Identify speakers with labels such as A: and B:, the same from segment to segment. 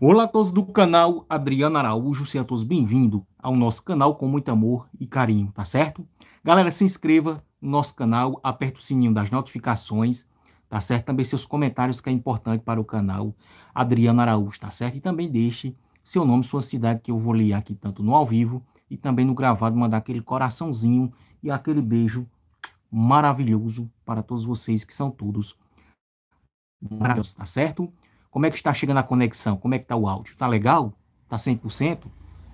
A: Olá a todos do canal Adriano Araújo, sejam todos bem-vindos ao nosso canal com muito amor e carinho, tá certo? Galera, se inscreva no nosso canal, aperta o sininho das notificações, tá certo? Também seus comentários que é importante para o canal Adriano Araújo, tá certo? E também deixe seu nome, sua cidade que eu vou ler aqui tanto no ao vivo e também no gravado, mandar aquele coraçãozinho e aquele beijo maravilhoso para todos vocês que são todos maravilhosos, tá certo? Como é que está chegando a conexão? Como é que está o áudio? Está legal? Está 100%?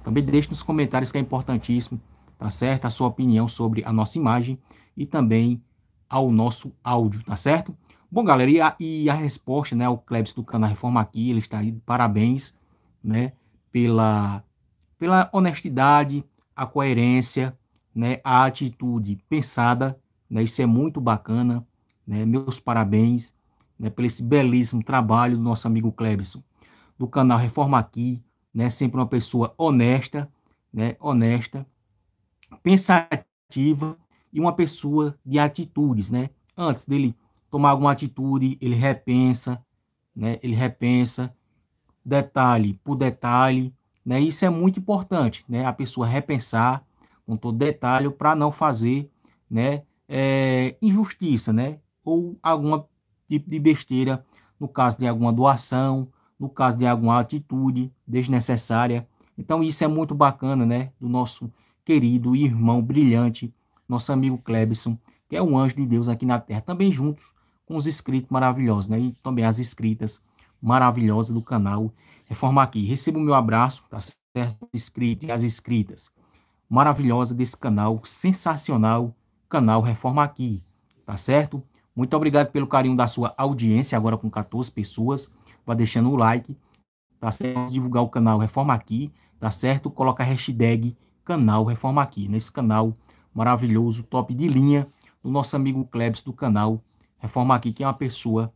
A: Também deixe nos comentários que é importantíssimo, tá certo? A sua opinião sobre a nossa imagem e também ao nosso áudio, tá certo? Bom, galera, e a, e a resposta, né? O Klebs do canal Reforma aqui, ele está aí, parabéns, né? Pela, pela honestidade, a coerência, né? A atitude pensada, né? Isso é muito bacana, né? Meus parabéns né, pelo esse belíssimo trabalho do nosso amigo Clebson, do canal Reforma Aqui, né, sempre uma pessoa honesta, né, honesta, pensativa e uma pessoa de atitudes, né? Antes dele tomar alguma atitude, ele repensa, né? Ele repensa detalhe por detalhe, né? Isso é muito importante, né? A pessoa repensar com todo detalhe para não fazer, né? É, injustiça, né? Ou alguma tipo de besteira, no caso de alguma doação, no caso de alguma atitude desnecessária. Então isso é muito bacana, né? Do nosso querido irmão brilhante, nosso amigo Klebson que é um anjo de Deus aqui na Terra, também juntos com os inscritos maravilhosos, né? E também as inscritas maravilhosas do canal Reforma Aqui. Receba o meu abraço, tá certo? e as inscritas maravilhosas desse canal, sensacional, canal Reforma Aqui, tá certo? Muito obrigado pelo carinho da sua audiência, agora com 14 pessoas. Vá deixando o like, tá certo? Divulgar o canal Reforma Aqui, tá certo? Coloca a hashtag canal Reforma Aqui, nesse canal maravilhoso, top de linha, do nosso amigo Klebs do canal Reforma Aqui, que é uma pessoa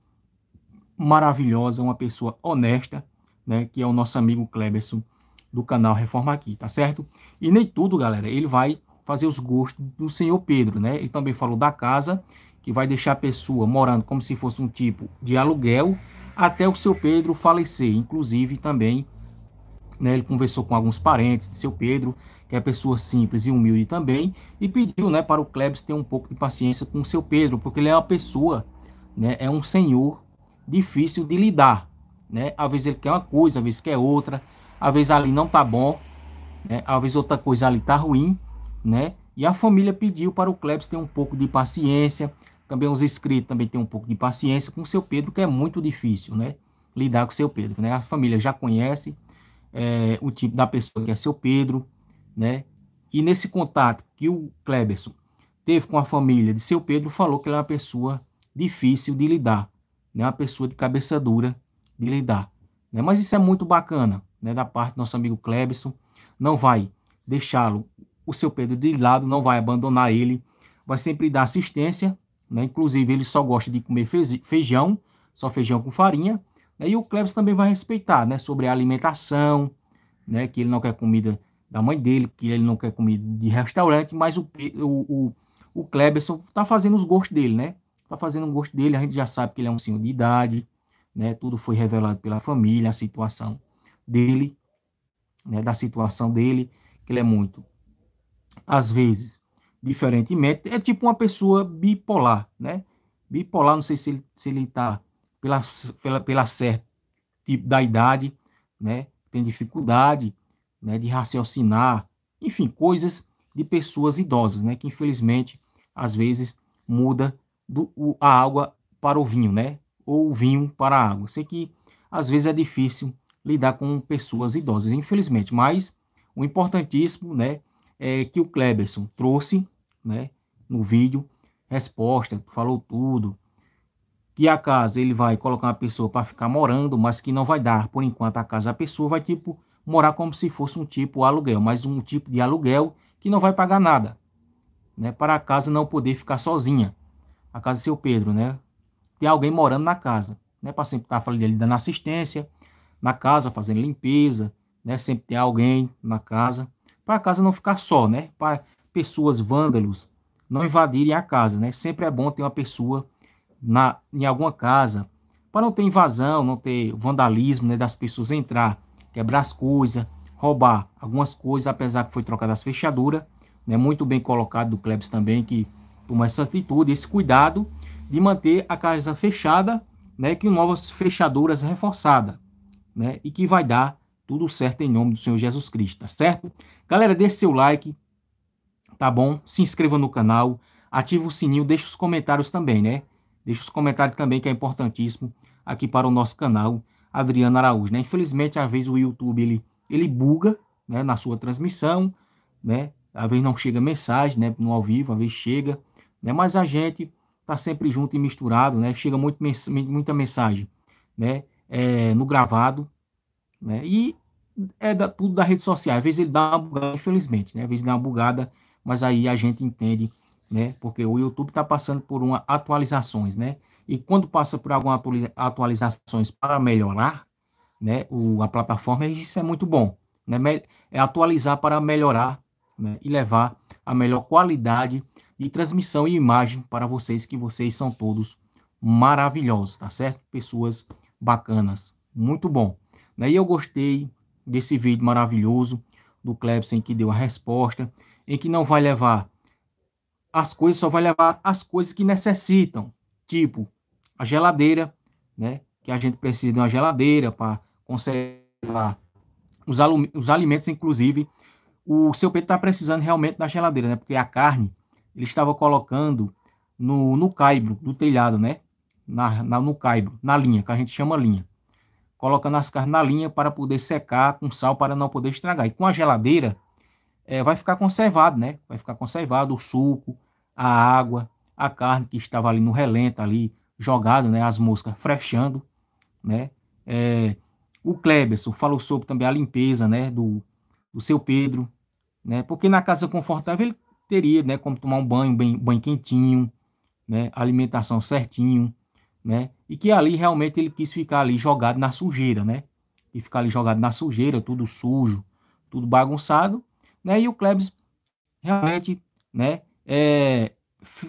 A: maravilhosa, uma pessoa honesta, né? Que é o nosso amigo Kleberson do canal Reforma Aqui, tá certo? E nem tudo, galera, ele vai fazer os gostos do senhor Pedro, né? Ele também falou da casa que vai deixar a pessoa morando como se fosse um tipo de aluguel até o seu Pedro falecer. Inclusive, também, né, ele conversou com alguns parentes de seu Pedro, que é pessoa simples e humilde também, e pediu né, para o Klebs ter um pouco de paciência com o seu Pedro, porque ele é uma pessoa, né, é um senhor difícil de lidar. Né? Às vezes ele quer uma coisa, às vezes quer outra, às vezes ali não tá bom, né? às vezes outra coisa ali tá ruim, né? E a família pediu para o Klebs ter um pouco de paciência, também os inscritos também têm um pouco de paciência com o seu Pedro, que é muito difícil, né? Lidar com o seu Pedro, né? A família já conhece é, o tipo da pessoa que é seu Pedro, né? E nesse contato que o Kleberson teve com a família de seu Pedro, falou que ele é uma pessoa difícil de lidar, né? Uma pessoa de cabeça dura de lidar, né? Mas isso é muito bacana, né? Da parte do nosso amigo Kleberson, não vai deixá-lo, o seu Pedro de lado, não vai abandonar ele, vai sempre dar assistência né? Inclusive, ele só gosta de comer feijão, só feijão com farinha. Né? E o Klebs também vai respeitar né? sobre a alimentação, né? que ele não quer comida da mãe dele, que ele não quer comida de restaurante, mas o, o, o, o Kleberson está fazendo os gostos dele, né? Está fazendo o gosto dele, a gente já sabe que ele é um senhor de idade, né? Tudo foi revelado pela família, a situação dele, né? Da situação dele, que ele é muito, às vezes, diferentemente, é tipo uma pessoa bipolar, né? Bipolar, não sei se ele, se ele tá pela, pela, pela certa tipo da idade, né? Tem dificuldade, né? De raciocinar, enfim, coisas de pessoas idosas, né? Que infelizmente, às vezes, muda do, o, a água para o vinho, né? Ou o vinho para a água. Sei que às vezes é difícil lidar com pessoas idosas, infelizmente, mas o importantíssimo, né, é, que o Kleberson trouxe né, no vídeo, resposta, falou tudo, que a casa ele vai colocar uma pessoa para ficar morando, mas que não vai dar, por enquanto, a casa a pessoa vai, tipo, morar como se fosse um tipo aluguel, mas um tipo de aluguel que não vai pagar nada, né, para a casa não poder ficar sozinha, a casa seu Pedro, né, ter alguém morando na casa, né, para sempre estar tá falando ali dando assistência, na casa, fazendo limpeza, né, sempre ter alguém na casa, para a casa não ficar só, né? Para pessoas vândalos não invadirem a casa, né? Sempre é bom ter uma pessoa na, em alguma casa para não ter invasão, não ter vandalismo, né? Das pessoas entrar, quebrar as coisas, roubar algumas coisas, apesar que foi trocada as fechaduras, né? Muito bem colocado do Klebs também que tomou essa atitude, esse cuidado de manter a casa fechada, né? Que novas fechaduras reforçada, né? E que vai dar tudo certo em nome do Senhor Jesus Cristo, tá certo? Galera, deixe seu like, tá bom? Se inscreva no canal, ativa o sininho, deixe os comentários também, né? Deixe os comentários também, que é importantíssimo aqui para o nosso canal, Adriano Araújo, né? Infelizmente, às vezes o YouTube, ele, ele buga, né, na sua transmissão, né? Às vezes não chega mensagem, né, no ao vivo, às vezes chega, né? Mas a gente tá sempre junto e misturado, né? Chega muito muita mensagem, né? É, no gravado, né? E é da, tudo da rede social. Às vezes ele dá uma bugada, infelizmente, né? Às vezes dá uma bugada, mas aí a gente entende, né? Porque o YouTube está passando por uma atualizações, né? E quando passa por algumas atualizações para melhorar, né? O, a plataforma, isso é muito bom, né? É atualizar para melhorar né? e levar a melhor qualidade de transmissão e imagem para vocês, que vocês são todos maravilhosos, tá certo? Pessoas bacanas. Muito bom. Né? E eu gostei desse vídeo maravilhoso do Clebson que deu a resposta, em que não vai levar as coisas, só vai levar as coisas que necessitam, tipo a geladeira, né? Que a gente precisa de uma geladeira para conservar os, os alimentos, inclusive. O seu peito está precisando realmente da geladeira, né? Porque a carne ele estava colocando no, no caibro do telhado, né? Na, na, no caibro, na linha, que a gente chama linha colocando as carnes na linha para poder secar com sal para não poder estragar. E com a geladeira é, vai ficar conservado, né? Vai ficar conservado o suco, a água, a carne que estava ali no relento, ali jogado, né? As moscas frechando, né? É, o Kleberson falou sobre também a limpeza, né? Do, do seu Pedro, né? Porque na casa confortável ele teria, né? Como tomar um banho, bem, banho quentinho, né? Alimentação certinho, né? E que ali realmente ele quis ficar ali jogado na sujeira, né? E ficar ali jogado na sujeira, tudo sujo, tudo bagunçado, né? E o Klebs realmente, né? É,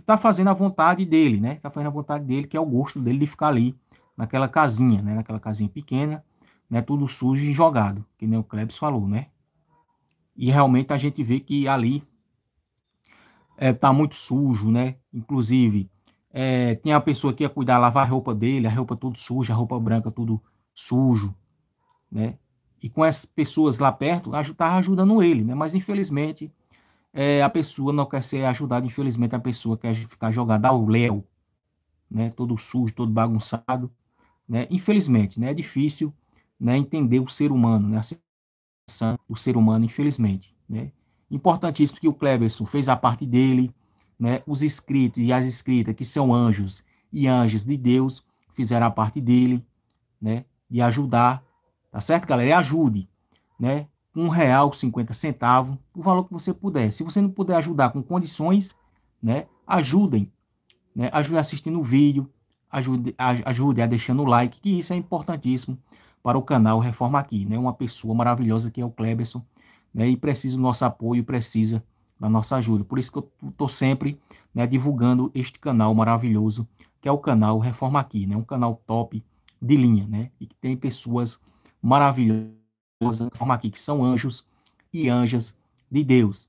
A: tá fazendo a vontade dele, né? Tá fazendo a vontade dele, que é o gosto dele de ficar ali naquela casinha, né? Naquela casinha pequena, né? Tudo sujo e jogado, que nem o Klebs falou, né? E realmente a gente vê que ali é, tá muito sujo, né? Inclusive é, tinha a pessoa que ia cuidar, lavar a roupa dele, a roupa tudo suja, a roupa branca tudo sujo, né? E com essas pessoas lá perto, estava ajudando ele, né? Mas infelizmente, é, a pessoa não quer ser ajudada, infelizmente a pessoa quer ficar jogada ao léu, né? Todo sujo, todo bagunçado, né? Infelizmente, né? É difícil, né? Entender o ser humano, né? O ser humano, infelizmente, né? Importantíssimo que o Cleberson fez a parte dele, né, os escritos e as escritas, que são anjos e anjos de Deus, fizeram parte dele, né, de ajudar, tá certo, galera? E ajude, né, um real, cinquenta centavos, o valor que você puder. Se você não puder ajudar com condições, né, ajudem, né, ajude assistindo o vídeo, ajude, ajude a deixando o like, que isso é importantíssimo para o canal Reforma Aqui, né, uma pessoa maravilhosa que é o Cleberson, né, e precisa do nosso apoio, precisa da nossa ajuda. Por isso que eu estou sempre né, divulgando este canal maravilhoso, que é o canal Reforma Aqui, né? Um canal top de linha, né? E que tem pessoas maravilhosas Reforma Aqui, que são anjos e anjas de Deus,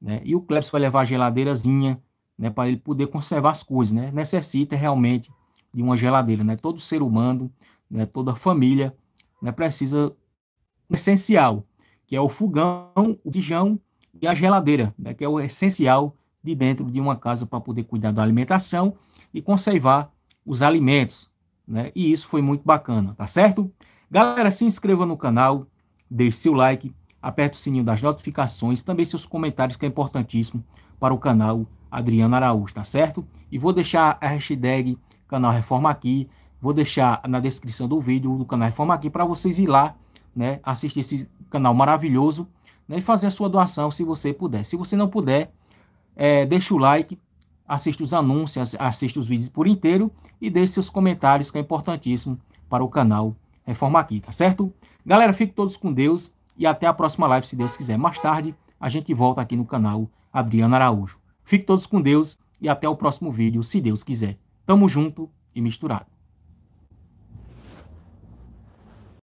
A: né? E o Klebs vai levar a geladeirazinha, né? Para ele poder conservar as coisas, né? Necessita realmente de uma geladeira, né? Todo ser humano, né? Toda família, né? Precisa essencial, que é o fogão, o tijão e a geladeira, né, que é o essencial de dentro de uma casa para poder cuidar da alimentação e conservar os alimentos. Né? E isso foi muito bacana, tá certo? Galera, se inscreva no canal, deixe seu like, aperte o sininho das notificações, também seus comentários, que é importantíssimo para o canal Adriano Araújo, tá certo? E vou deixar a hashtag canal Reforma Aqui, vou deixar na descrição do vídeo do canal Reforma Aqui para vocês ir lá, né, assistir esse canal maravilhoso né, e fazer a sua doação se você puder. Se você não puder, é, deixa o like, assiste os anúncios, assiste os vídeos por inteiro e deixe seus comentários, que é importantíssimo para o canal Reforma Aqui, tá certo? Galera, fiquem todos com Deus e até a próxima live, se Deus quiser. Mais tarde, a gente volta aqui no canal Adriano Araújo. Fiquem todos com Deus e até o próximo vídeo, se Deus quiser. Tamo junto e misturado.